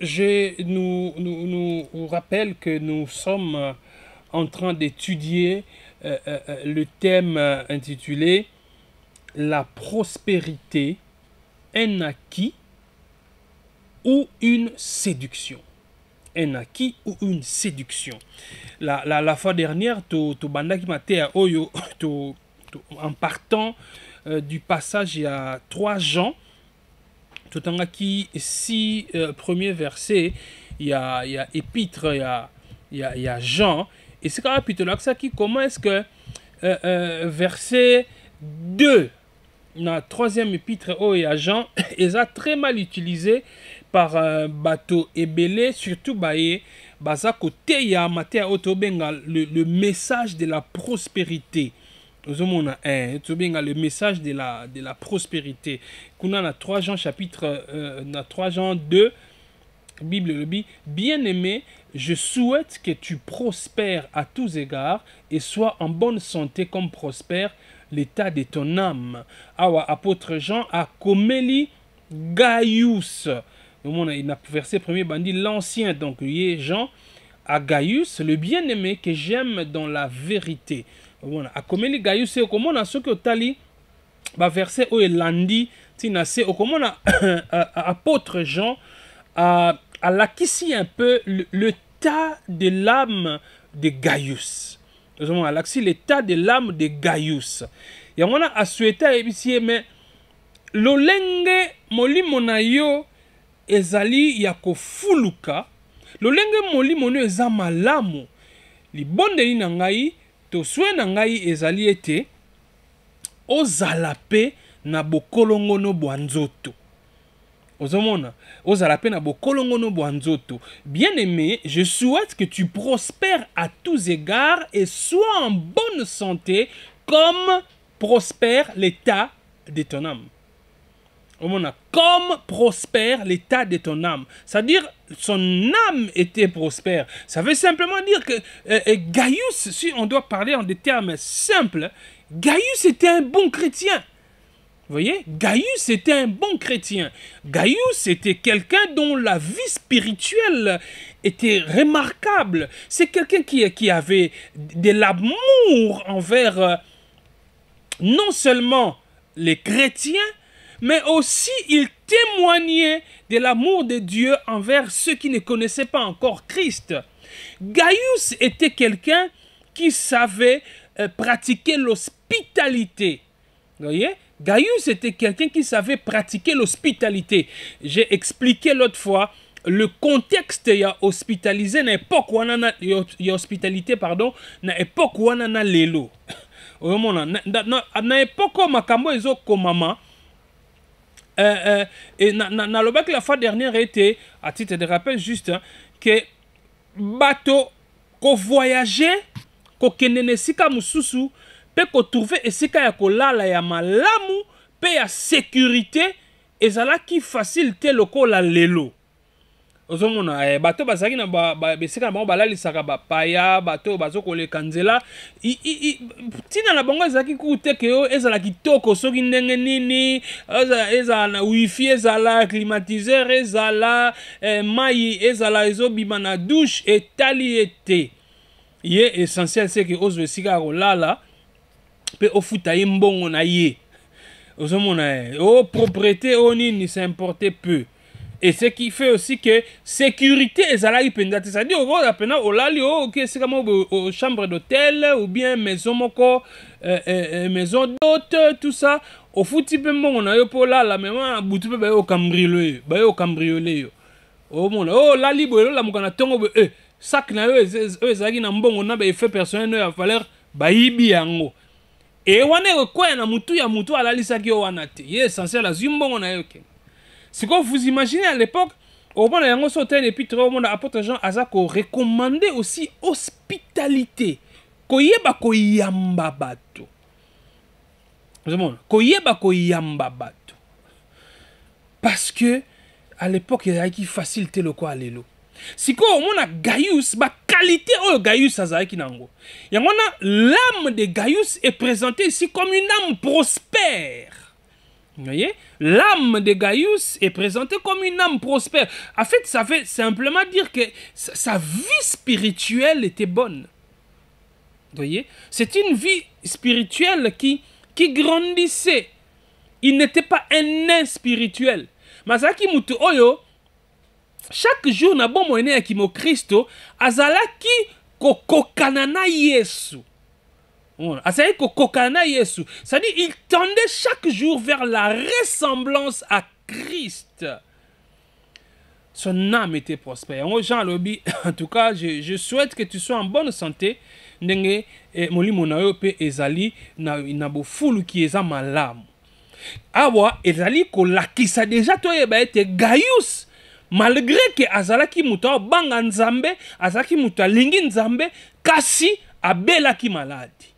je nous, rappelle que nous sommes en train d'étudier euh, euh, euh, le thème intitulé La prospérité, un acquis ou une séduction. Un acquis ou une séduction. La, la, la fois dernière, to en partant du passage il y a trois gens, en six euh, premier verset il y a, il y a Épître, il y a, il y a, y a Jean. Et c'est que ça qui comment est-ce que euh, euh, verset 2 dans la troisième épître oh, il et à Jean, est très mal utilisé par euh, bateau bah, et belé, surtout bas à côté ya auto le, le message de la prospérité un, hein, tout le message de la, de la prospérité Nous avons 3 jean chapitre euh, 3 jean 2 bible dit bien aimé je souhaite que tu prospères à tous égards et sois en bonne santé comme prospère l'état de ton âme awa apôtre jean comélie gaius il a verset premier bandit l'ancien donc est jean à gaius le bien-aimé que j'aime dans la vérité comment akomeli a ce que Tali va verser au elandi comment on a apôtre jean alakisi un peu le, tas de l'âme de gaius ozomona le l'état de l'âme de gaius a wana à ayebisi mais mais lolenge moli mona yo ezali ya kofuluka lolenge moli mona yo Li les de de ngai bato swe na ngai ezali ete ozala mpe na ozomona ozala mpe na bokolongono bwa nzoto bien aimé je souhaite que tu prospères à tous égards et sois en bonne santé comme prospère l'état de ton âme comme prospère l'état de ton âme. C'est-à-dire, son âme était prospère. Ça veut simplement dire que euh, euh, Gaius, si on doit parler en des termes simples, Gaius était un bon chrétien. Vous voyez, Gaius était un bon chrétien. Gaius était quelqu'un dont la vie spirituelle était remarquable. C'est quelqu'un qui, qui avait de l'amour envers euh, non seulement les chrétiens, mais aussi il témoignait de l'amour de Dieu envers ceux qui ne connaissaient pas encore Christ. Gaius était quelqu'un qui savait euh, pratiquer l'hospitalité. voyez Gaius était quelqu'un qui savait pratiquer l'hospitalité. J'ai expliqué l'autre fois le contexte ya hospitalisé na époque y hospitalité pardon na époque wana a euh, euh, et naloba que la fois dernière était, à titre de rappel juste, hein, que bateau qu'on voyageait, qu'on kenene mususu, peut qu'on trouvait esika ya kolala ya malamu, pe a sécurité, et ça là qui facilite lokola lelo. ozomona eh, bato bazalaki na esika na bango balalisaka bapaya bato oyo baza koleka nzela ntina na bango ezalaki kuku teke oyo ezala kitoko soki ndenge nini ezala na wifi ezala climatizer ezala eh, mai ezala ezobima na douche etali ye te ye essentiel seke ozwa esika ya kolala mpe ofuta ye mbongo na ye ozomona eh, o oh, propriété oyo oh, nini s'importe peu et ce qui fait aussi que sécurité ezalaki mpenza te cestadire okoyoka au olali oh, ok c'est comme au chambre d'hôtel ou bien maison moko euh, euh, euh maison d'hôte tout ça au mpe mbongo na yo mpo olala mema butu mpe baye okambrile yo baye okambriole yo omona oyo olali boye lolamuka na ntongo boye eh, sak na yo oyo ezalaki na mbongo na effet personnel va falloir valeur bayibi yango et waneko ekokwea na mutu ya mutu alalisaki qui wana te ye essentiel azwi mbongo na eu si vous imaginez à l'époque au okomona yango so et puis monde a apôtre jean azako recommandé aussi hospitalité koyeba koyamba bato mon? koyeba koyamba bato parce que à l'époque il ezalaki facile te lokola quoi, sikoyo omona gaius baqualité oyo oh, gaius azalaki nango Y'a l'âme de gaius est présentée ici comme une âme prospère vous voyez L'âme de Gaius est présentée comme une âme prospère. En fait, ça veut simplement dire que sa vie spirituelle était bonne. Vous voyez C'est une vie spirituelle qui, qui grandissait. Il n'était pas un nain spirituel. qui Mutu Oyo, chaque jour, na bon moyen qui mo Christo, azalaki kokokanana Yesu azali kokokana na ça dit, il tendait chaque jour vers la ressemblance à christ son âme était prospère jean Lobi, en tout cas je, je souhaite que tu sois en bonne santé ndenge moli eh, molimo pe ezali na, na ki eza malamu awa ezali ko kolakisa deja toyeba ete gayus. malgré ke azalaki moto banga nzambe azaki muta lingi nzambe kasi ki maladi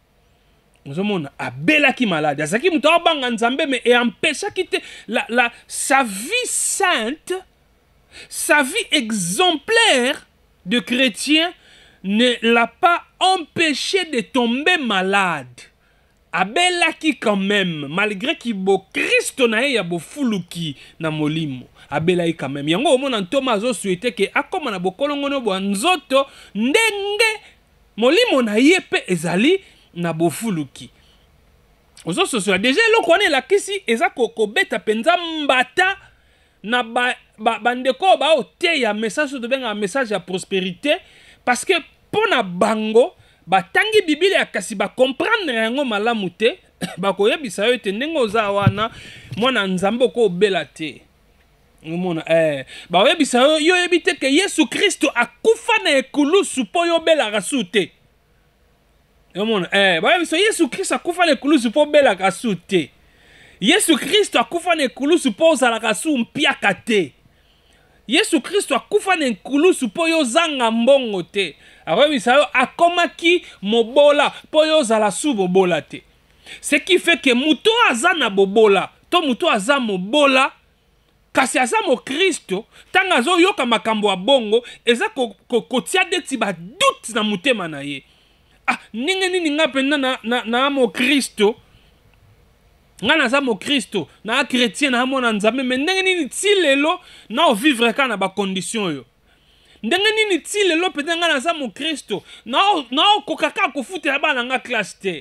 nozomona abelaki malade qui moto banga nzambe me empêcha quitter la, la, sa vie sainte sa vie exemplaire de chrétien ne l'a pas empêché de tomber malade abelaki quand même malgré Christ na ye ya qui na molimo abelaki quand même yango Thomas ntoma souhaité que akoma na bokolongono bo nzoto ndenge molimo na ye ezali na bofuluki ozososola deja la wana kisi eza beta penza mbata na bandeko ba, ba ote ya message oyo un message ya prospérité parce que ponabango na bango bibile ya kasi bakomprendre yango malamu te bisa yo ete nengo za wana mwana nzamboko belate. Mona te omona eh, yo ebite ke yesu kristo akufa na ekulusu mpo yo bela omona eh, baya yesu Christ a na ekulusu mpo obelaka te yesu Christo akufa na ekulusu mpo ozalaka su mpiaka te yesu Christo akufa na ekulusu mpo yo ozanga mbongo te akoyebisa yo ki mobola mpo yo ozala su bobola te ce qui fait ke moto azan na bobola to moto aza mobola kasi aza mokristo ntango azoyoka makambo ya bongo eza ko, ko, ko tiba badute na motema na ye ah ndenge nini nga mpenza naa na, na mokristo nga naza mokristo naa chrétien naamona nzambe me ndenge nini ti lelo naovivre kaka na bakondition oyo ndenge nini ti lelo mpenza nga naza mokristo naokoka kaka kofutela bana nga klasse te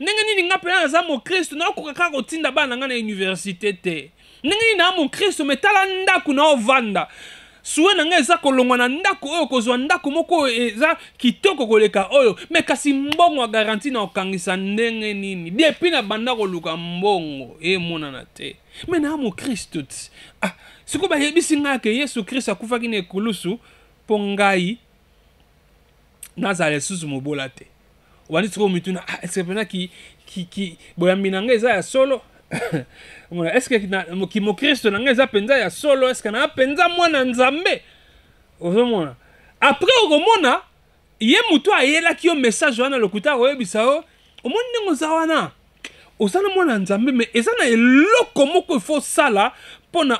ndenge nini nga mpenza naza mokristo naokoka kaka kotinda bana nga na université te ndenge nini naa mokristo me tala ndako naovanda suwe na ngai eza kolongwa na ndako oyo kozwa ndako moko oyo eza kitoko koleka oyo me kasi mbongo ya garanti na kokangisa ndenge nini depuis na banda koluka mbongo emonana eh, te me na mokristo ti ah, sikoyo bayebisi ngai ake yesu kristo akufaki na ekulusu mpo ngai nazala lisusu mobola te obandi sikoyo mituna ah, ecepenaki boyambi na ngai eza ya solo omona eske mokimo kristo na ngai eza mpenza ya solo eske naa mpenza mwana nzambe ozomona apres okomona ye motu ayelaki yo message wana lokuta akoyebisa yo omoni ndenge oza wana oza na mwana nzambe me eza na eloko moko ifo osala mpona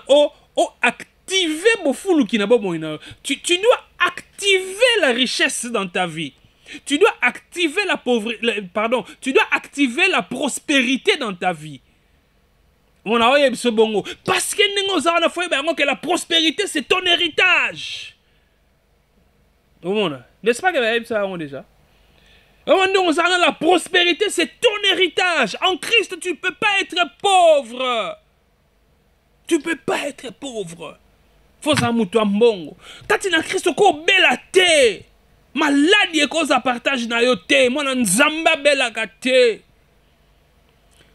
oactive bofuluki na bomoi na yo tu, tu dois activer la richesse dans ta vie Tu dois activer la pauvreté, pardon, tu dois activer la prospérité dans ta vie. Mon bongo parce que nous oza na foyeba bango que la prospérité c'est ton héritage omona n'est-ce pas que bayebisa yango déjà la prospérité, c'est ton héritage. En Christ, tu ne peux pas être pauvre. Tu ne peux pas être pauvre. Fosa Quand ambongo. Tati na Christ ko bela la Maladi ekoza partage na yo te. Je nzamba bela à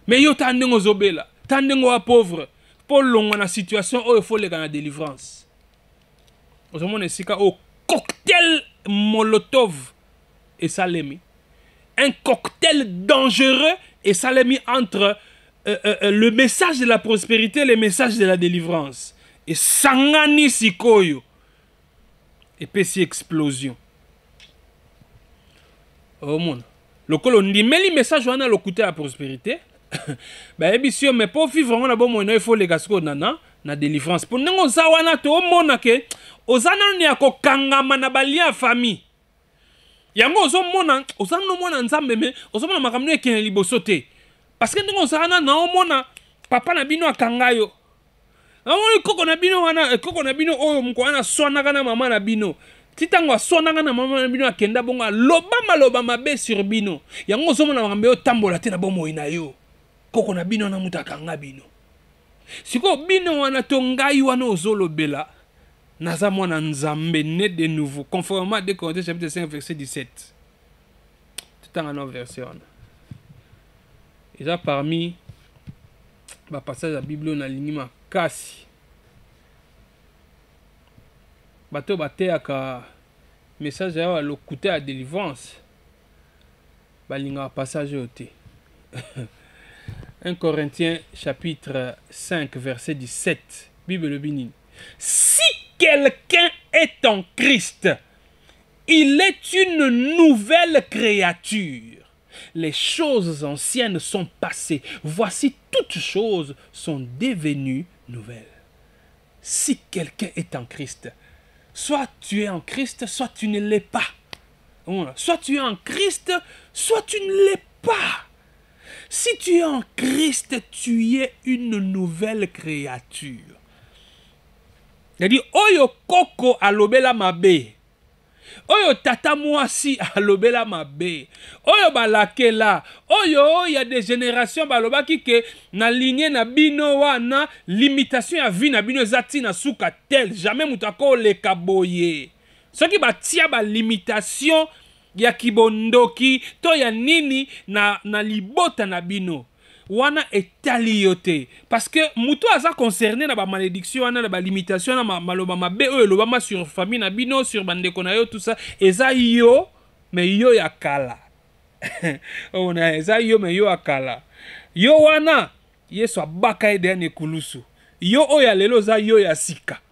Mais yo ta zo bela tandenge pauvre, pauvre Paul a na situation oyo efoleka la délivrance ozomona esika un cocktail molotov et mis, un cocktail dangereux et ça entre mis euh, entre euh, euh, le message de la prospérité et le message de la délivrance Et esangani sikoyo une explosion omona messages ondimeli message wana lokuta la prospérité bah bien, sûr me pour vivre na il faut les gasco nana na délivrance on ndenge zawana wana omona ke oza nanu ya kokangama na balia ya famille yango ozomona mona, nano nza nzambe me ozomona makambo no ekende nous Parce parceke ndenge na wana mona papa na bino kanga yo ko koko na bino wana koko na bino oyo mko wana na mama na bino ti ntango na mama na bino akenda bonga, lobama lobama mabe sur bino yango zomona makambo yo otambola te na na yo koko na bino na muta akanga bino bino wana tongai wana bela, naza mwana nzambe né de nouveau conformément à 2 chapitre 5 verset 17 Tout en verset wana eza parmi passage la bible oyo bato message à délivrance passage au 1 Corinthiens chapitre 5 verset 17. Bible Bénin. Si quelqu'un est en Christ, il est une nouvelle créature. Les choses anciennes sont passées. Voici toutes choses sont devenues nouvelles. Si quelqu'un est en Christ, soit tu es en Christ, soit tu ne l'es pas. Soit tu es en Christ, soit tu ne l'es pas. Si tu es en Christ, tu es une nouvelle créature. à dit, Oyo koko alobela mabe. Oyo tata mwasi alobela mabe. Oyo balakela. Oyo a des générations baloba balobaki ke na lignée na bino wana limitation ya vie na bino zati na souka tel jamais moto le boye. Soki batia ba limitation ya kibondoki to ya nini na, na libota na bino wana etali yo te parce que moto aza concerné na bamalédiction wana na balimitation na maloba mabe oyo elobama sur famille na bino sur bandeko na yo tout ça eza yo me yo ya kala ona oh, eza yo me yo ya kala yo wana yesu abaka ye deya ekulusu yo oyo ya lelo oza yo ya sika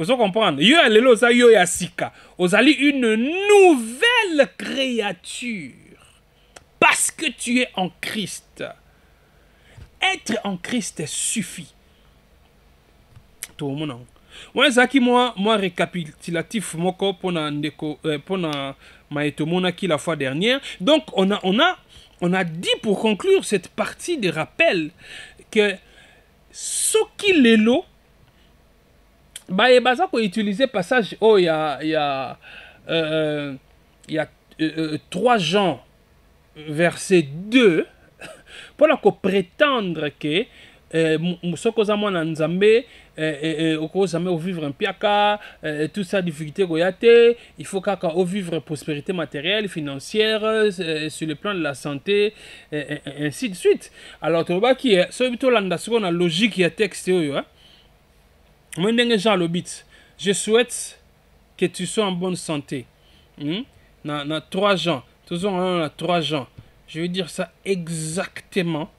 Vous comprendre yo ya za yo sika ozali une nouvelle créature parce que tu es en Christ être en Christ suffit mon yango wana zaki moi moi récapitulatif moko mpona ndeko mpona euh, Maetomona qui la fois dernière donc on a, on a on a dit pour conclure cette partie de rappel que qui lelo ça bah, pour utiliser passage oh ya ya euh, ya euh, 3 jean euh, euh, verset 2 mpona koprétendre ke soki oza au nzambe un ovivre mpiaka euh, tout ça difficulté koya il faut au vivre prospérité matérielle financière sur le plan de la santé ainsi de suite alors est surtout tolanda sikoyo la logique ya texte hein. Mon je souhaite que tu sois en bonne santé. Hmm? Dans, trois gens toujours en trois gens. je veux dire ça exactement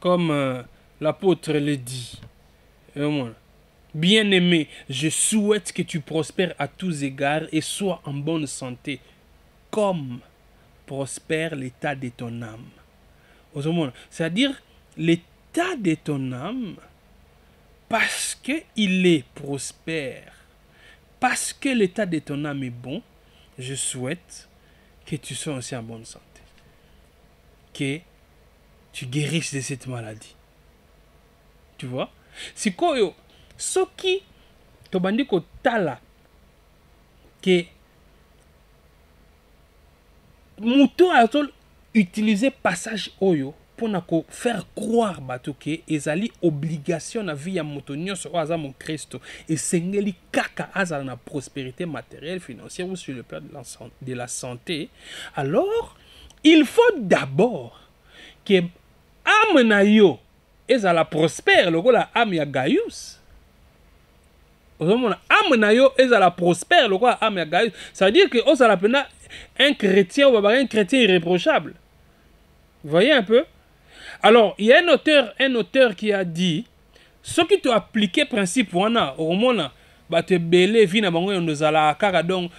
comme euh, l'apôtre le dit. Bien-aimé, je souhaite que tu prospères à tous égards et sois en bonne santé, comme prospère l'état de ton âme. C'est-à-dire, l'état de ton âme parce qu'il est prospère, parce que l'état de ton âme est bon, je souhaite que tu sois aussi en bonne santé. Que tu guérisses de cette maladie. Tu vois tala? soki que kotala Mouto utilisé utilisé passage oyo pour faire croire batoke ke ezali obligation na vie ya moto nyonso oyo aza mokristo esengeli kaka azala na prospérité matérielle financière ou sur le plan de la, santé alors il faut d'abord ke ame na yo ezala prospère lokola âme ya gaius ozomona ame na yo ezala prospère lokola âme ya gaius ça veut dire ke ozala mpena un chrétien oyo babaka un chrétien irréprochable voyez un peu alors, il y a un auteur, un auteur qui a dit ce qui tu appliqué principe wana au moins bato belé vi na bango oyo nozalaka kaka donc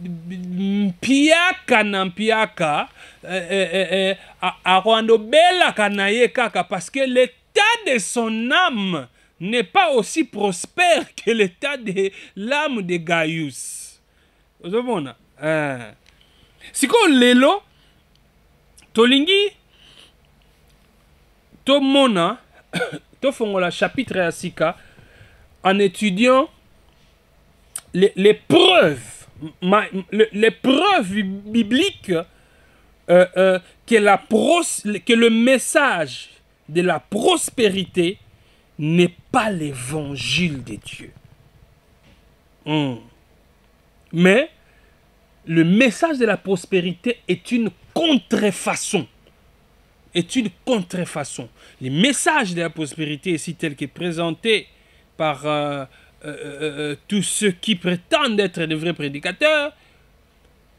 mpiaka na mpiaka eh, eh, eh, eh akoanda obelaka ye kaka parce que l'état de son âme n'est pas aussi prospère que l'état de l'âme de gaius ozomona Si hein. sikoyo lelo tolingi tomona tofongola chapitre ya sika en étudiant les, preuves les preuves bibliques euh, euh, que, la que le message de la prospérité n'est pas l'évangile de Dieu. Hmm. Mais le message de la prospérité est une contrefaçon est une contrefaçon. Les messages de la prospérité, si tels est présentés par euh, euh, euh, tous ceux qui prétendent être de vrais prédicateurs,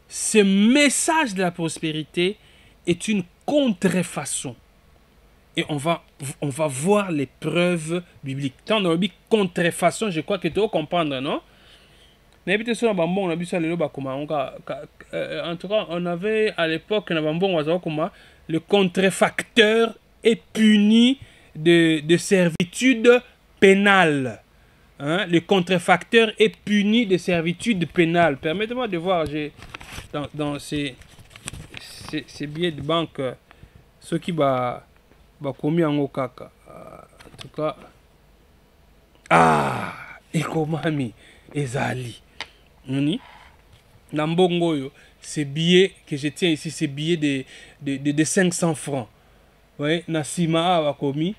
ce message de la prospérité est une contrefaçon. Et on va, on va voir les preuves bibliques. Tant dans contrefaçon, je crois que tu vas comprendre, non en tout cas, on avait à l'époque, le contrefacteur est puni de, servitude pénale. Hein? Le contrefacteur est puni de servitude pénale. Permettez-moi de voir dans, dans, ces, ces, billets de banque euh, ce qui va commis en okaka euh, En tout cas, ah, ekomami ezali. Nani? Nambongo ces billets que je tiens ici, ces billets de, de, de, 500 francs. Vous voyez, Nassima a commis,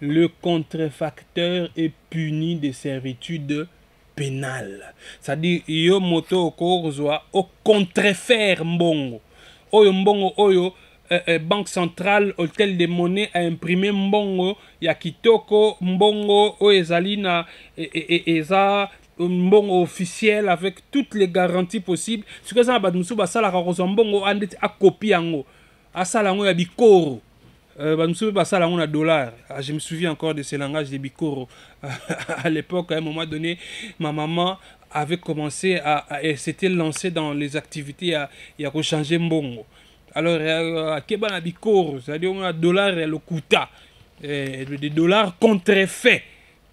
le contrefacteur est puni de servitude pénale. C'est-à-dire, yo moto au contrefaire mbongo. Oyo mbongo oyo eh, eh, banque centrale hôtel de monnaie a imprimé mbongo yakitoko, kitoko mbongo oyo un bon officiel avec toutes les garanties possibles que ça na bato mosusu basalaka kozwa mbongo a à akopi À asala yango ya bikoro Euh, bah, ça, ah, euh, sommes bah, on a dollar. Ah, je me souviens encore de ce langage. des Bikoro. à l'époque, à un moment donné, ma maman avait commencé à, à s'était lancée dans les activités à, et à rechanger Mbongo. Alors, euh, à Kebana Bikoro, c'est-à-dire on a dollar et le Kuta, des dollars contrefaits.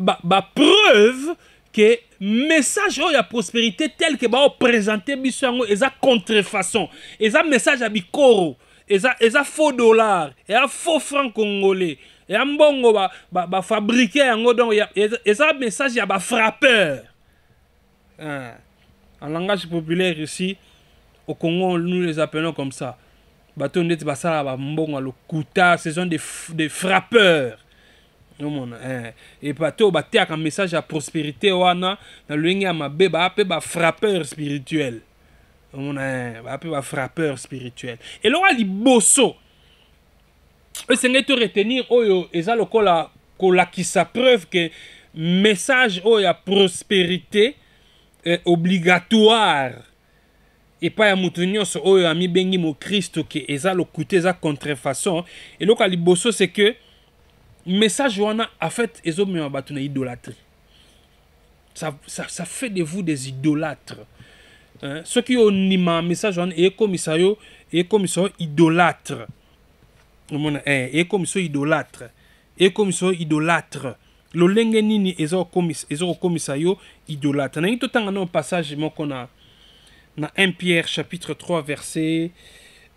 ba, preuve que message de la prospérité tel ke présenté biso yango ça contrefaçon ça message à coro et un faux dollar un faux franc congolais et un ba, ba yango donc message ya frappeur. Hein. en langage populaire ici au Congo nous les appelons comme ça bato ndeti ce sont des, des frappeurs omona eh. epate bah, oyo un message à prospérité wana na lolenge ma mabe baya bah frappeur spirituel omona eh. baya mpe bah, frappeur spirituel eloko bosso. liboso esengeli to retenir oyo oh, eza cola qui preuve que message oh ya prospérité est obligatoire epai oh, ami moto mon Christ que mokristo ke eza lokuta eza contrefaçon eloko ya bosso, c'est que message wana a fait ezomema bato na idolâtrie ça, ça, ça fait de vous des idolâtres hein? soki ondima message wana eyekomisa yo idolâtres. yo idolâtre omona eh, eyekomisa yo idolâtre eyekomisa yo idolâtre lolenge nini ezokokomisa yo idolâtre nangi totanga un passage qu'on a dans 1 pierre chapitre 3 verset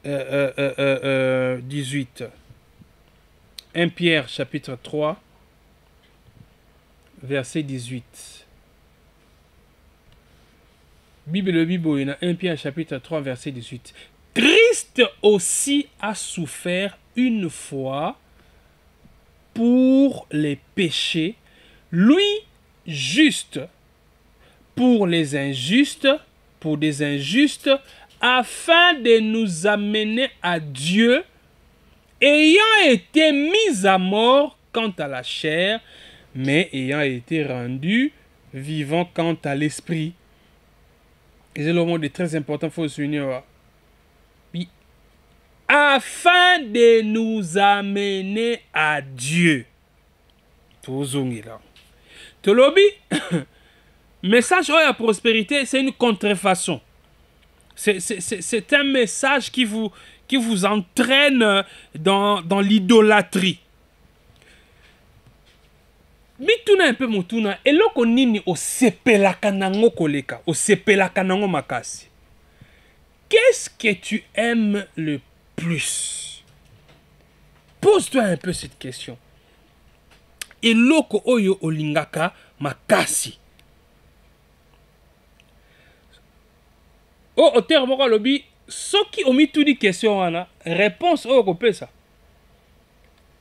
18 euh, euh, euh, 1 Pierre chapitre 3, verset 18. Bible Bible 1 Pierre chapitre 3, verset 18. Christ aussi a souffert une fois pour les péchés, lui juste pour les injustes, pour des injustes, afin de nous amener à Dieu ayant été mis à mort quant à la chair, mais ayant été rendu vivant quant à l'esprit. Et c'est le mot de très important, il faut souligner. Puis, hein. afin de nous amener à Dieu. Tout message à la prospérité, c'est une contrefaçon. C'est un message qui vous, qui vous entraîne euh, dans, dans l'idolâtrie. un peu motuna eloko nini osepelaka nango koleka osepelaka nango makasi qu'est-ce que tu aimes le plus pose-toi un peu cette question eloko oyo olingaka makasi oh, Au terme moko lobi soki omituni question wana réponse oyo kopesa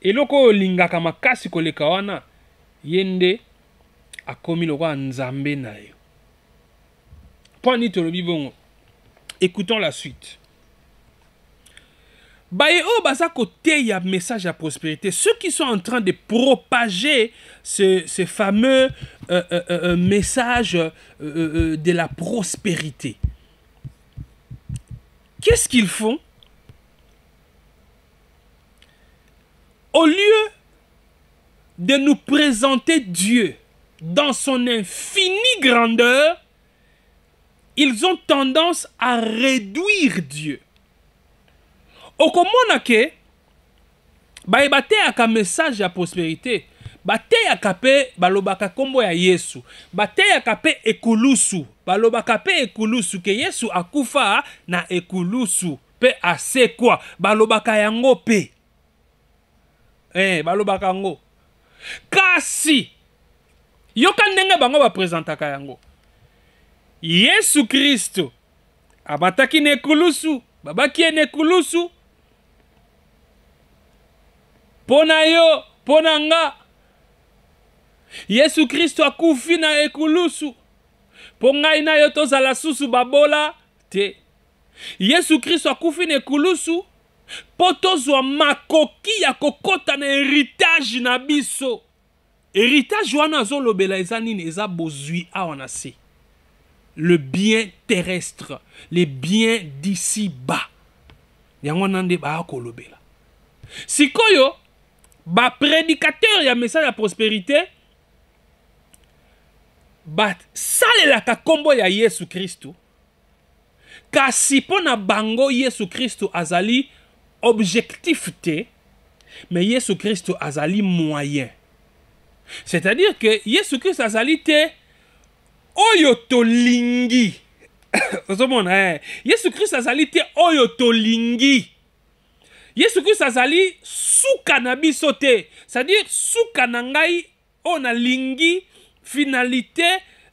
eloko oyo olingaka makasi koleka wana Yende a komi lokola nzambe na yo mpo nini écoutons la suite baye il y a message à prospérité ceux qui sont en train de propager ce, ce fameux euh, euh, euh, euh message euh, euh, de la prospérité Qu'est-ce qu'ils font Au lieu de nous présenter Dieu dans son infinie grandeur, ils ont tendance à réduire Dieu. au il y a un message à prospérité bateyaka mpe balobaka nkombo ya yesu bateyaka mpe ekulusu balobaka mpe ekulusu ke yesu akufa na ekulusu mpe asekwa balobaka yango mpe eh, balobaka yango kasi yoka ndenge bango baprezentaka yango yesu kristo abataki na ekulusu babaki ye na ekulusu mpo na yo mpo na nga yesu kristo akufi na ekulusu Pongaina ngai la susu babola te yesu kristo akufi na ekulusu mpo tozwa makoki ya kokota na héritage na biso héritage wana zo lobela nini eza bozwi awa le bien terrestre le bien d'ici bas yango ba lobela. Si kolobela sikoyo prédicateur ya message ya prospérité la ka kombo ya yesu kristu kasi si na bango yesu kristu azali objectif Mais me yesu kristu azali moyen c'est-à-dire que yesu christ azali te oyo lingi. ozomona eh. yesu christ azali te oyo yesu kristu azali suka na c'est-à-dire sous kanangai, on a finalité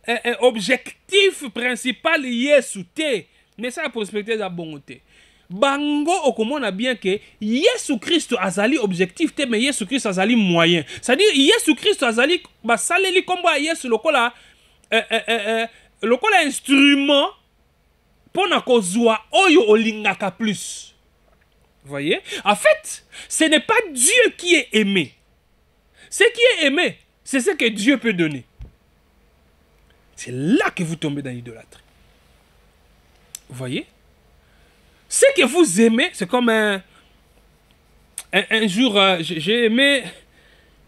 euh, euh, objectif principal yesu te mais ça a eza la au bango a bien que yesu Christ azali objectif te mais yesu Christ azali moyen c'est-à-dire yesu Christ azali basaleli hier bah, sur yesu lokola eh, le eh, instrument pour na kozwa oyo olingaka plus voyez en fait ce n'est pas dieu qui est aimé ce qui est aimé c'est ce que dieu peut donner c'est là que vous tombez dans l'idolâtrie. Vous voyez Ce que vous aimez, c'est comme un... Un, jour, euh, j'ai aimé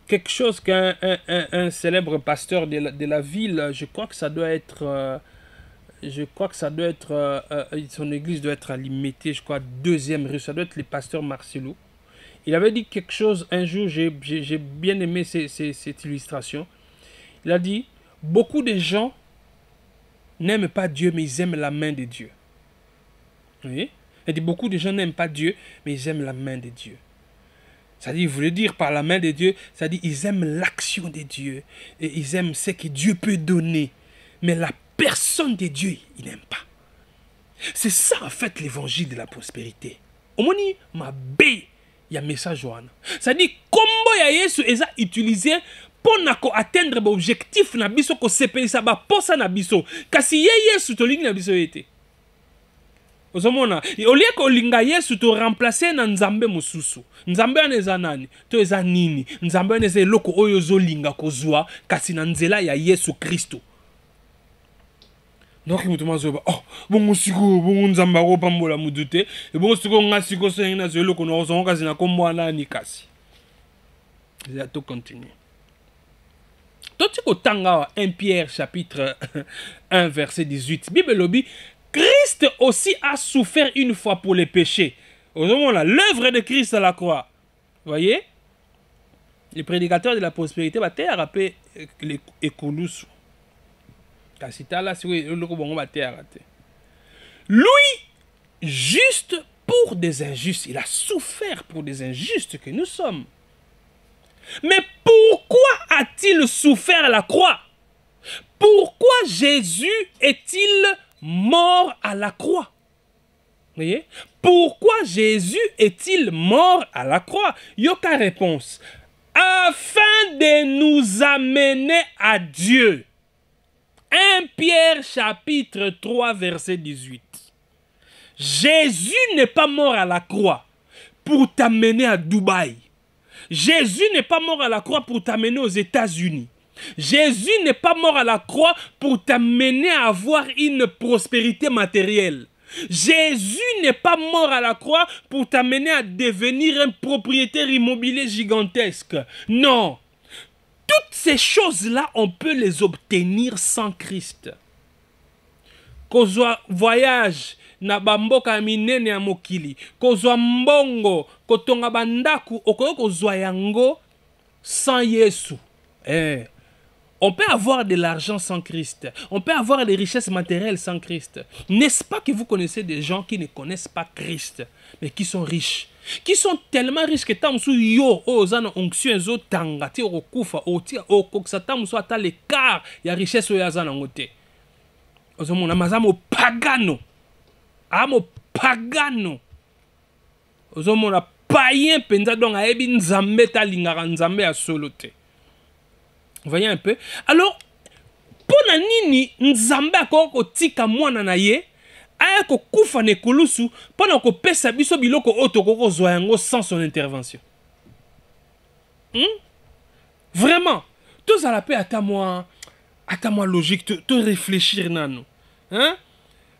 quelque chose qu'un un, célèbre pasteur de la, ville, je crois que ça doit être... Euh, je crois que ça doit être... Euh, son église doit être limitée, je crois, deuxième rue. Ça doit être le pasteur Marcelo. Il avait dit quelque chose un jour, j'ai bien aimé cette illustration. Il a dit, beaucoup de gens n'aiment pas Dieu, mais ils aiment la main de Dieu. voyez il dit beaucoup de gens n'aiment pas Dieu, mais ils aiment la main de Dieu. Ça dit dire dire par la main de Dieu, ça dit ils aiment l'action de Dieu. Et ils aiment ce que Dieu peut donner. Mais la personne de Dieu, ils n'aiment pas. C'est ça, en fait, l'évangile de la prospérité. Omoni, ma B, il y a message, Johanna. ça dit comment ce utilisé mpona koatteindre baobjectif na biso ko posa na biso kasi ye yesu to na biso ete ozomona olie kolinga yesu remplacer na nzambe mususu. nzambe wana zanani, nani to eza nini nzambe wana eza eloko linga ko zwa, kasi na nzela ya yesu kristo donc mutu mwa oh bongo bon bongo nzambe akopambola motu te ebongo sikoyo nga sikoyo soyangi nazwa eloko na kozongo kasi mwana ni kasi eya to continue donc tu 1 pierre chapitre 1 verset 18 bible lobby, christ aussi a souffert une fois pour les péchés Au là, l'œuvre de christ à la croix Vous voyez les prédicateurs de la prospérité rappeler bah, les ekulusu kasi là, sikoyo le va bah, te lui juste pour des injustes il a souffert pour des injustes que nous sommes mais pourquoi a-t-il souffert à la croix Pourquoi Jésus est-il mort à la croix voyez Pourquoi Jésus est-il mort à la croix Yoka réponse. Afin de nous amener à Dieu. 1 Pierre chapitre 3 verset 18. Jésus n'est pas mort à la croix pour t'amener à Dubaï. Jésus n'est pas mort à la croix pour t'amener aux États-Unis. Jésus n'est pas mort à la croix pour t'amener à avoir une prospérité matérielle. Jésus n'est pas mort à la croix pour t'amener à devenir un propriétaire immobilier gigantesque. Non. Toutes ces choses-là, on peut les obtenir sans Christ. Qu'on voyage na bamboka minene ya mokili kozwa mbongo kotonga bandaku, oko kozwa yango sans yesu eh. On peut avoir de l'argent sans Christ. On peut avoir des richesses matérielles sans Christ. N'est-ce pas que vous connaissez des gens qui ne connaissent pas Christ, mais qui sont riches qui sont tellement riches que tant sous yo ozano oza na onction ezotanga ti okokufa otia koksa tant mosusu ata ya richesse oyo aza nango te mon pagano amo pagano ozomona païen mpenza donc ayebi nzambe ta lingara nzambe ya solote. voyez un peu alors ponanini nini nzambe tika mwana na ye aya kufa na ekulusu biso biloko otoko tokoki yango sans son intervention hmm? vraiment la à ta moi, à ta moi logique te réfléchir nano hein?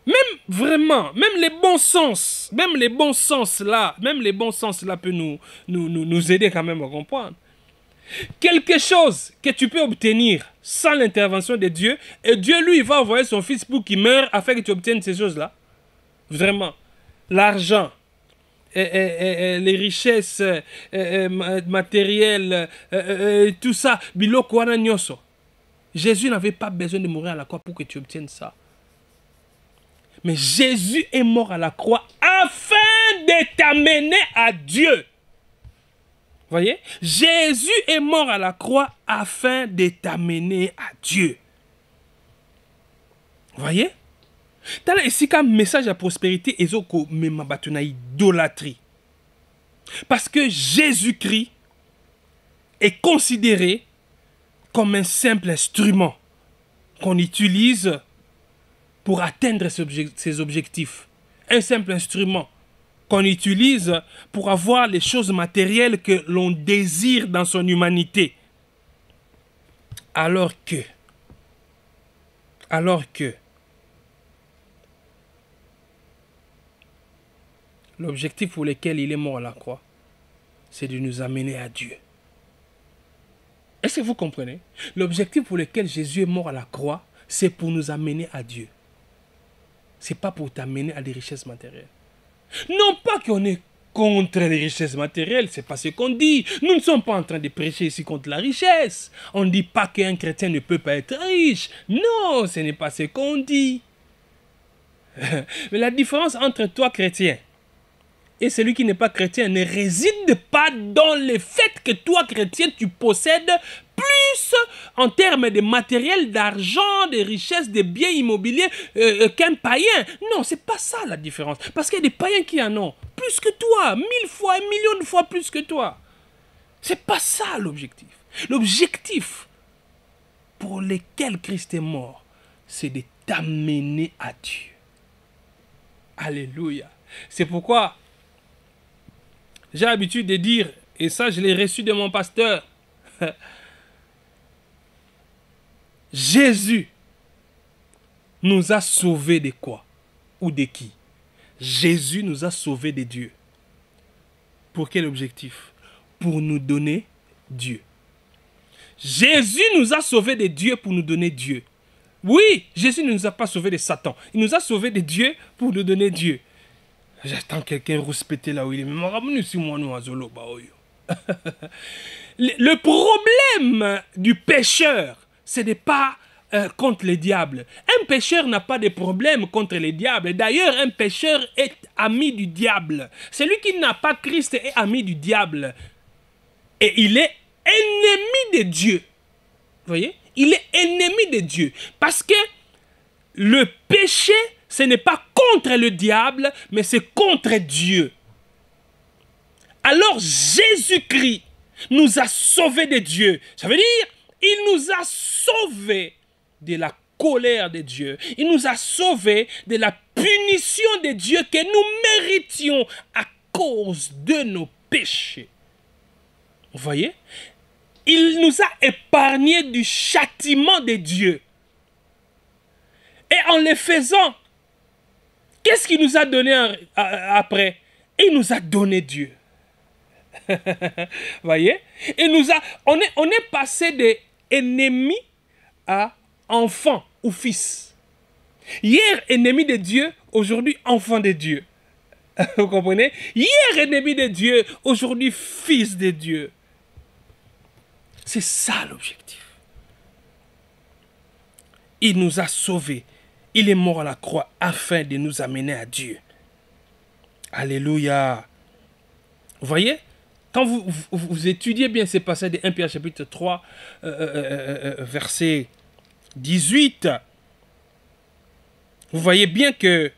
même vraiment, même les bons sens, même les bons sens là, même les bons sens là peut nous, nous, aider quand même à comprendre. Quelque chose que tu peux obtenir sans l'intervention de Dieu, et Dieu lui va envoyer son fils pour qu'il meure afin que tu obtiennes ces choses-là. Vraiment. L'argent, et, les richesses matérielles, tout ça, Jésus n'avait pas besoin de mourir à la croix pour que tu obtiennes ça. Mais Jésus est mort à la croix afin de t'amener à Dieu. Voyez Jésus est mort à la croix afin de t'amener à Dieu. Voyez là ici un message à prospérité Et batuna idolâtrie. Parce que Jésus-Christ est considéré comme un simple instrument qu'on utilise pour atteindre ses objectifs. Un simple instrument qu'on utilise pour avoir les choses matérielles que l'on désire dans son humanité. Alors que, alors que, l'objectif pour lequel il est mort à la croix, c'est de nous amener à Dieu. Est-ce que vous comprenez L'objectif pour lequel Jésus est mort à la croix, c'est pour nous amener à Dieu n'est pas pour t'amener à des richesses matérielles. Non pas qu'on est contre les richesses matérielles, c'est pas ce qu'on dit. Nous ne sommes pas en train de prêcher ici contre la richesse. On ne dit pas qu'un chrétien ne peut pas être riche. Non, ce n'est pas ce qu'on dit. Mais la différence entre toi, chrétien, et celui qui n'est pas chrétien ne réside pas dans le fait que toi, chrétien, tu possèdes plus en termes de matériel, d'argent, de richesses, de biens immobiliers euh, euh, qu'un païen. Non, c'est pas ça la différence. Parce qu'il y a des païens qui en ont plus que toi, mille fois, un million de fois plus que toi. C'est pas ça l'objectif. L'objectif pour lequel Christ est mort, c'est de t'amener à Dieu. Alléluia. C'est pourquoi j'ai l'habitude de dire, et ça je l'ai reçu de mon pasteur, Jésus nous a sauvés de quoi Ou de qui Jésus nous a sauvés de Dieu. Pour quel objectif Pour nous donner Dieu. Jésus nous a sauvés de Dieu pour nous donner Dieu. Oui, Jésus ne nous a pas sauvés de Satan. Il nous a sauvés de Dieu pour nous donner Dieu. J'attends quelqu'un respecter là où il est. Oh le problème du pécheur, ce n'est pas euh, contre le diable. Un pécheur n'a pas de problème contre les diables. D'ailleurs, un pécheur est ami du diable. Celui qui n'a pas Christ est ami du diable. Et il est ennemi de Dieu. Vous voyez Il est ennemi de Dieu. Parce que le péché, ce n'est pas contre le diable, mais c'est contre Dieu. Alors Jésus-Christ nous a sauvés de Dieu. Ça veut dire, il nous a sauvés de la colère de Dieu. Il nous a sauvés de la punition de Dieu que nous méritions à cause de nos péchés. Vous voyez Il nous a épargnés du châtiment de Dieu. Et en le faisant, qu'est-ce qu'il nous a donné après Il nous a donné Dieu. Vous voyez nous a, on, est, on est passé de ennemi à enfant ou fils. Hier, ennemi de Dieu, aujourd'hui, enfant de Dieu. Vous comprenez Hier, ennemi de Dieu, aujourd'hui, fils de Dieu. C'est ça l'objectif. Il nous a sauvés. Il est mort à la croix afin de nous amener à Dieu. Alléluia. Vous voyez quand vous, étudiez bien ces passages de 1 Pierre chapitre 3, euh, euh, euh, verset 18, vous voyez bien que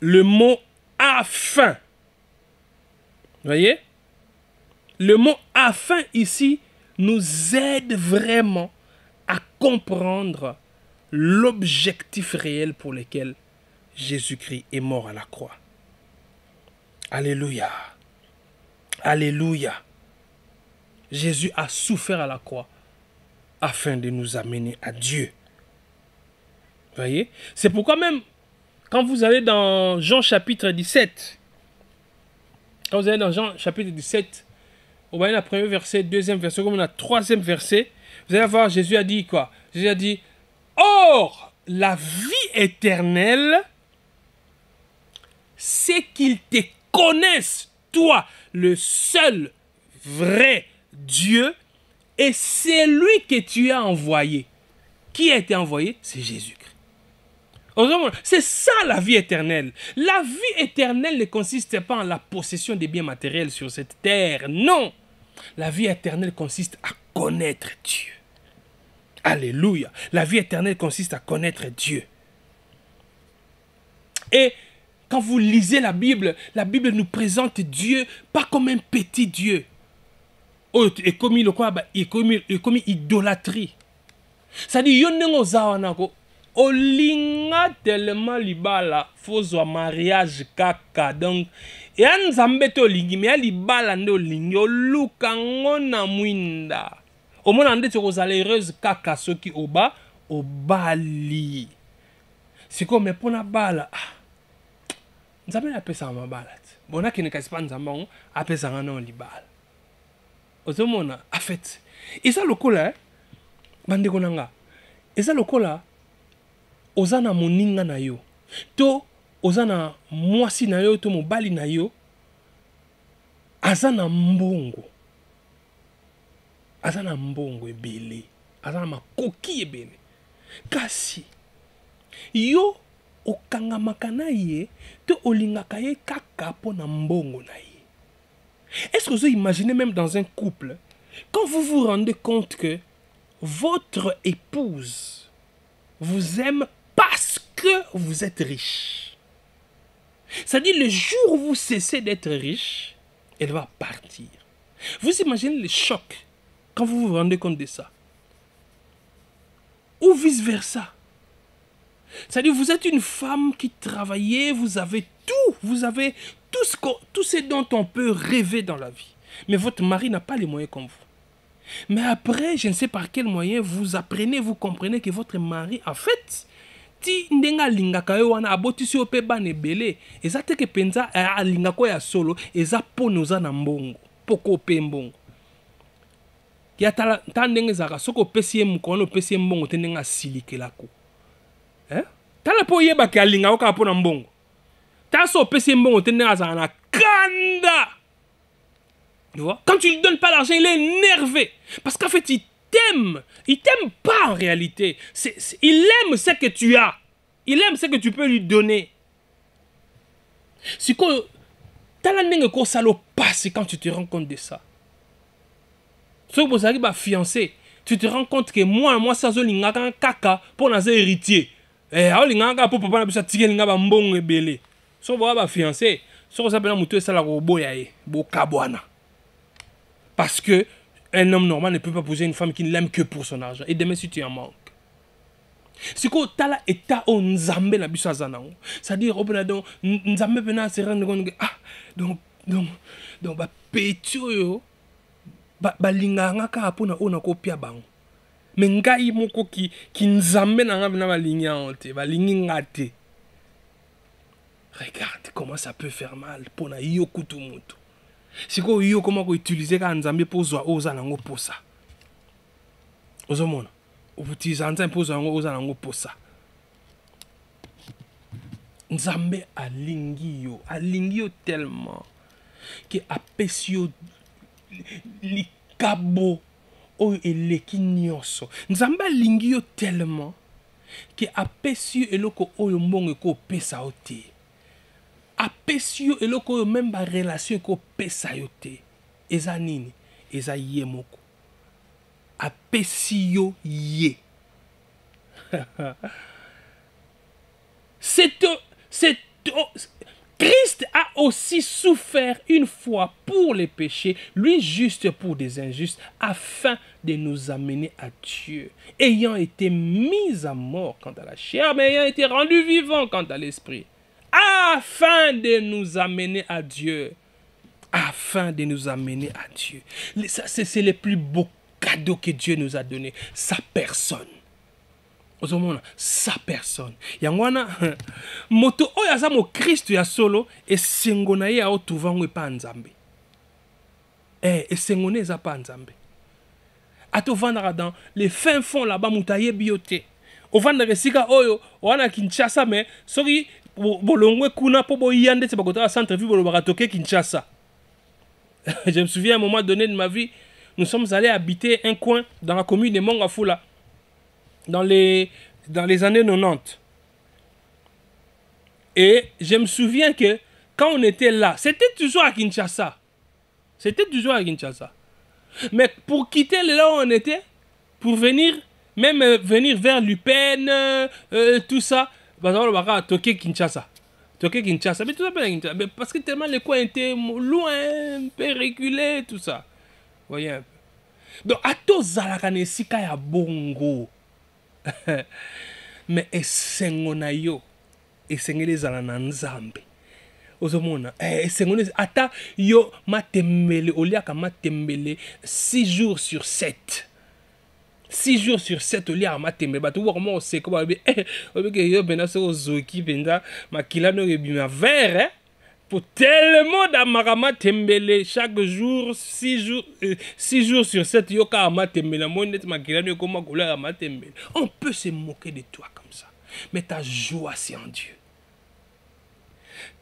le mot afin, vous voyez, le mot afin ici nous aide vraiment à comprendre l'objectif réel pour lequel Jésus-Christ est mort à la croix. Alléluia. Alléluia. Jésus a souffert à la croix afin de nous amener à Dieu. Voyez C'est pourquoi même, quand vous allez dans Jean chapitre 17, quand vous allez dans Jean chapitre 17, au voyez la première verset, deuxième verset, comme on a troisième verset, vous allez voir, Jésus a dit quoi Jésus a dit, Or, la vie éternelle, c'est qu'il t'est connaisse, toi, le seul vrai Dieu et c'est lui que tu as envoyé. Qui a été envoyé C'est Jésus-Christ. C'est ça la vie éternelle. La vie éternelle ne consiste pas en la possession des biens matériels sur cette terre. Non. La vie éternelle consiste à connaître Dieu. Alléluia. La vie éternelle consiste à connaître Dieu. Et quand vous lisez la Bible, la Bible nous présente Dieu pas comme un petit Dieu. Oh, et comme il quoi bah, et comme idolâtrie. Ça dit yo ndenge ozawana ko olinga tellement libala fozwa mariage kaka donc et nzambe te olingi me ya libala nde olingi olukango na mwinda ande ndeti okozala heureuse kaka soki oba obali comme pour na bala ah. nzambe apesaka mabala te bona akende kasi mpa nzambe yango apesaka nao libala ozomona afet eza lokola eh, bandeko na nga eza lokola oza na moninga na yo to oza na mwasi na yo to mobali na yo aza na mbongo aza na mbongo ebele aza na makoki ebele kasi yo est-ce que vous imaginez même dans un couple quand vous vous rendez compte que votre épouse vous aime parce que vous êtes riche c'est-à-dire le jour où vous cessez d'être riche elle va partir vous imaginez le choc quand vous vous rendez compte de ça ou vice versa c'est-à-dire, vous êtes une femme qui travaillait, vous avez tout, vous avez tout ce, tout ce dont on peut rêver dans la vie. Mais votre mari n'a pas les moyens comme vous. Mais après, je ne sais par quel moyen, vous apprenez, vous comprenez que votre mari, en fait, ti ndenga lingaka yo wana abotisi yo mpe bana ebele eza teke mpenza eh, alingaka ya solo eza mpona oza na mbongo mpoko ope mbongo ya tala ta ndenge ezalaka soki opesi ye mokono opesi ye mbongo te ndenge asilikelako tala as oyebaka alingako kaka mpo na mbongo tala so ye mbongo te na azala na kanda tu vois quand tu lui donnes pas l'argent il est énervé parce qu'en fait il t'aime il t'aime pas en réalité il aime ce que tu as il aime ce que tu peux lui donner sikoyo tala ndenge pas c'est quand tu te rends compte de ça soki à fiancé. tu te rends compte que moi mwasi azolingaka kaka pour naza héritier eh, aolingaka kaka mpo papa na biso atikeli nga bambongo bele so boya bafiance soki oza mpena motu esalaka koboya bo kabwana parce que un homme normal ne peut pas poser une femme qui ne l'aime que pour son argent et demain si tu en manques ko tala eta o nzambe na bisa zana nango c'est-à-dire opena oh, donc nzambe pena se rendre compte ah donc donc donc bapeti oyo balingaka na ona ko pia bango me ngai moko ki, ki nzambe na ngai mpenza balingi yango te balingi nga te regarde comment ça peut faire mal mpo na yo kutu motu sikoyo yo koma koutilize kaka nzambe mpo ozwa oyo oza nango mposa ozomona obutiliza nzambe mpo ozwa yango oza nango mposa nzambe alingi yo alingi yo tellement ke apesi yo likabo li et eleki nyonso nzambe alingi yo tellement ke apesi yo eloko oyo mbongo ekopesa yo te apesi yo eloko oyo meme barelation ekopesa yo te eza nini eza ye moko apesi yo ye c'est Christ a aussi souffert une fois pour les péchés, lui juste pour des injustes, afin de nous amener à Dieu, ayant été mis à mort quant à la chair, mais ayant été rendu vivant quant à l'esprit, afin de nous amener à Dieu, afin de nous amener à Dieu. c'est le plus beau cadeau que Dieu nous a donné, sa personne ozomona sa personne Yangwana, hein, moto oyaza mo Christ ya solo et sengonaye a aotuvango pa nzambe eh, et sengone za pa nzambe atovandaka dans les fins fonds là-bas moto bioté O oyo wana kinshasa me sorry bolongwe kuna mpo yande ndeti bakotaka centre ville bolobaka toke kinshasa je me souviens à un moment donné de ma vie nous sommes allés habiter un coin dans la commune de mongafula dans les, dans les années 90. Et je me souviens que quand on était là, c'était toujours à Kinshasa. C'était toujours à Kinshasa. Mais pour quitter là où on était, pour venir, même euh, venir vers Lupen, euh, euh, tout ça, on va toquer Kinshasa. Toquer Kinshasa. Mais tout ça, parce que tellement les coins étaient loin, un peu tout ça. voyez un peu. Donc, à tous, Bongo. me esengo na yo esengeli ezala na nzambe ozomona eh, esengeli ata yo matembele oliaka matembele 6 jours sur 7 6 jours sur 7 oliaka matembele bato bwaka mwa oseka babe eh, obike yo mpena soki ozoki mpenza makilani oyo ebima vere eh? pour tellement d'amarama tembele chaque jour, six jours, euh, six jours sur sept yoka ama tembele, On peut se moquer de toi comme ça. Mais ta joie, c'est en Dieu.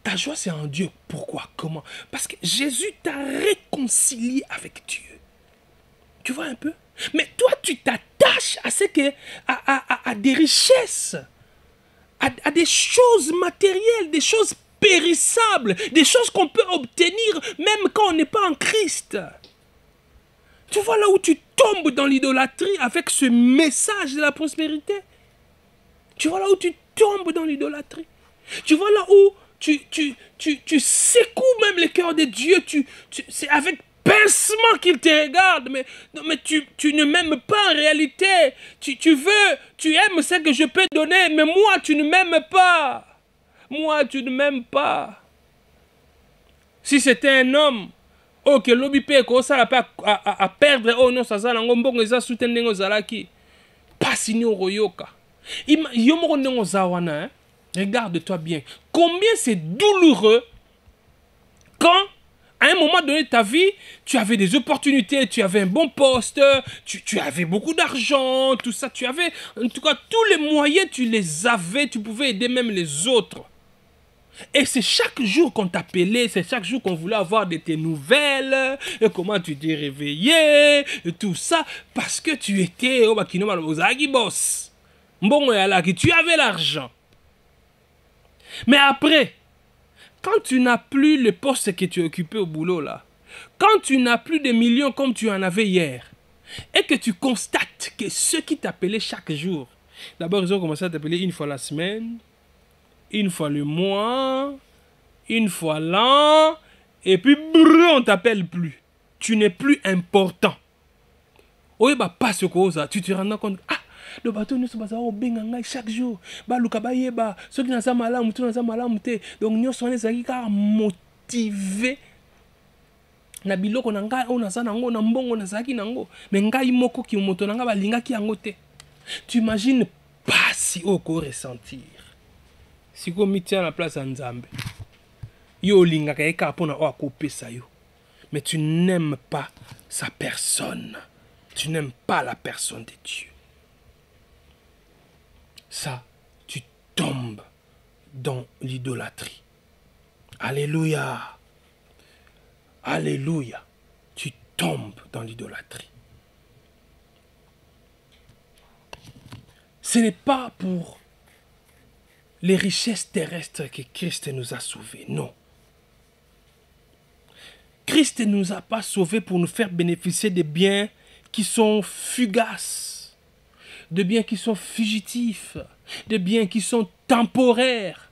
Ta joie, c'est en Dieu. Pourquoi Comment Parce que Jésus t'a réconcilié avec Dieu. Tu vois un peu Mais toi, tu t'attaches à, ce que, à, à, à, à des richesses, à, à des choses matérielles, des choses périssables, des choses qu'on peut obtenir même quand on n'est pas en Christ. Tu vois là où tu tombes dans l'idolâtrie avec ce message de la prospérité. Tu vois là où tu tombes dans l'idolâtrie. Tu vois là où tu, tu, tu, tu secoues même le cœur de Dieu. Tu, tu C'est avec pincement qu'il te regarde. Mais, mais tu, ne m'aimes pas en réalité. Tu, tu veux, tu aimes ce que je peux donner, mais moi, tu ne m'aimes pas. Moi, tu ne m'aimes pas. Si c'était un homme, ok, lobby pe kosala mpe aperdre Pas oh nyonso ça, n'a regarde toi bien combien c'est douloureux quand à un moment donné de ta vie, tu avais des opportunités, tu avais un bon poste, tu, tu avais beaucoup d'argent, tout ça, tu avais, en tout cas, tous les moyens, tu les avais, tu pouvais aider même les autres. Et c'est chaque jour qu'on t'appelait, c'est chaque jour qu'on voulait avoir de tes nouvelles, et comment tu t'es réveillé, et tout ça, parce que tu étais au boss. Bon, tu avais l'argent. Mais après, quand tu n'as plus le poste que tu occupais au boulot là, quand tu n'as plus de millions comme tu en avais hier, et que tu constates que ceux qui t'appelaient chaque jour, d'abord ils ont commencé à t'appeler une fois la semaine, une fois le mois, une fois l'an, et puis brrr, on t'appelle plus. Tu n'es plus important. Oui, bah, pas ce cause, ah, tu te rends compte. Ah, le bateau nous sommes au chaque jour. Bah, yeba, ceux qui n'ont pas malam, tout n'ont pas malam, donc nous sommes les car motivés. na biloko na ngai oyo naza nango na mbongo nango me ngai moko ki moto na ba balingaki yango te tu si pasi oyo ressentir sikoyo mitia la place ya nzambe yo yo mais tu n'aimes pas sa personne tu n'aimes pas la personne de dieu ça tu tombes dans l'idolâtrie alléluia alléluia tu tombes dans l'idolâtrie ce n'est pas pour les richesses terrestres que Christ nous a sauvés. Non. Christ ne nous a pas sauvés pour nous faire bénéficier des biens qui sont fugaces, de biens qui sont fugitifs, de biens qui sont temporaires,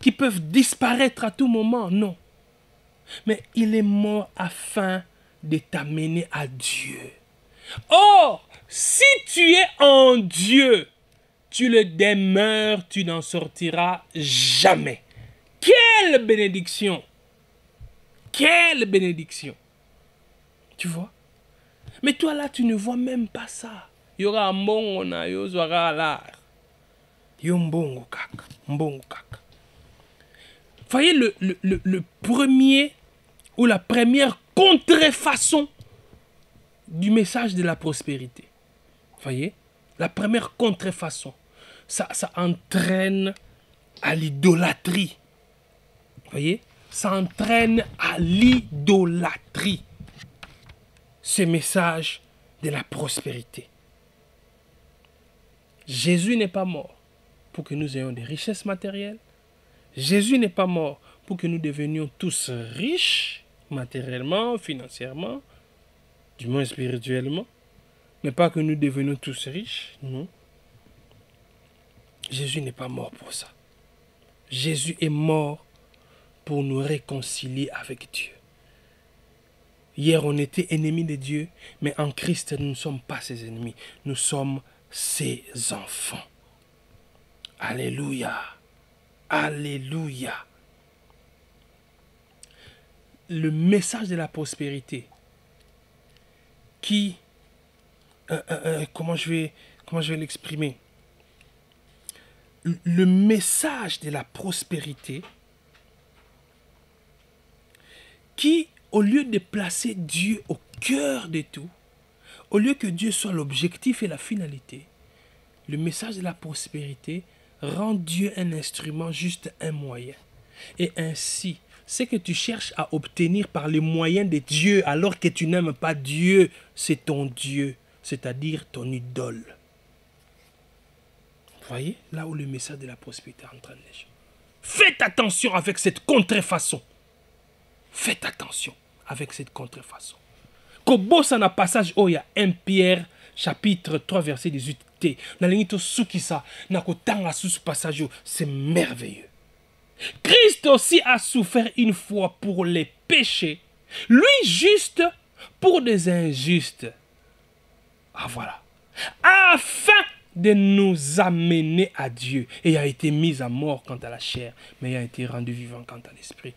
qui peuvent disparaître à tout moment. Non. Mais il est mort afin de t'amener à Dieu. Or, si tu es en Dieu, tu le demeures, tu n'en sortiras jamais. Quelle bénédiction Quelle bénédiction Tu vois Mais toi là, tu ne vois même pas ça. Il y aura un l'art, il Voyez le, le, le, le premier ou la première contrefaçon du message de la prospérité. Voyez La première contrefaçon ça, entraîne à l'idolâtrie. Vous voyez Ça entraîne à l'idolâtrie. Ce message de la prospérité. Jésus n'est pas mort pour que nous ayons des richesses matérielles. Jésus n'est pas mort pour que nous devenions tous riches matériellement, financièrement, du moins spirituellement. Mais pas que nous devenions tous riches, non. Jésus n'est pas mort pour ça. Jésus est mort pour nous réconcilier avec Dieu. Hier, on était ennemis de Dieu, mais en Christ, nous ne sommes pas ses ennemis. Nous sommes ses enfants. Alléluia. Alléluia. Le message de la prospérité qui... Euh, euh, euh, comment je vais, comment je vais l'exprimer le message de la prospérité qui, au lieu de placer Dieu au cœur de tout, au lieu que Dieu soit l'objectif et la finalité, le message de la prospérité rend Dieu un instrument, juste un moyen. Et ainsi, ce que tu cherches à obtenir par les moyens de Dieu alors que tu n'aimes pas Dieu, c'est ton Dieu, c'est-à-dire ton idole voyez là où le message de la prospérité est en train de Faites attention avec cette contrefaçon. Faites attention avec cette contrefaçon. ça na passage oh, il y a 1 Pierre chapitre 3 verset 18 Na na passage oh, c'est merveilleux. Christ aussi a souffert une fois pour les péchés, lui juste pour des injustes. Ah voilà. Afin de nous amener à Dieu et a été mis à mort quant à la chair, mais il a été rendu vivant quant à l'esprit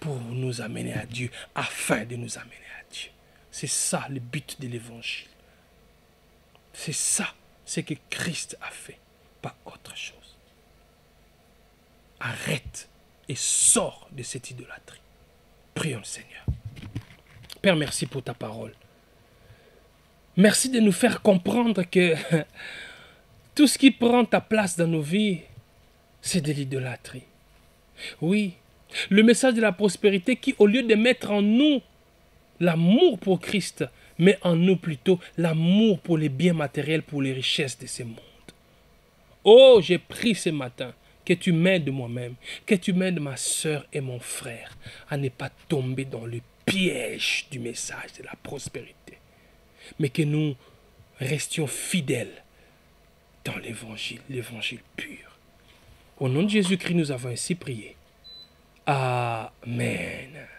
pour nous amener à Dieu, afin de nous amener à Dieu. C'est ça le but de l'évangile. C'est ça ce que Christ a fait, pas autre chose. Arrête et sors de cette idolâtrie. Prions le Seigneur. Père, merci pour ta parole. Merci de nous faire comprendre que Tout ce qui prend ta place dans nos vies, c'est de l'idolâtrie. Oui, le message de la prospérité qui, au lieu de mettre en nous l'amour pour Christ, met en nous plutôt l'amour pour les biens matériels, pour les richesses de ce monde. Oh, j'ai pris ce matin que tu m'aides moi-même, que tu m'aides ma soeur et mon frère à ne pas tomber dans le piège du message de la prospérité, mais que nous restions fidèles dans l'évangile, l'évangile pur. Au nom de Jésus-Christ, nous avons ainsi prié. Amen.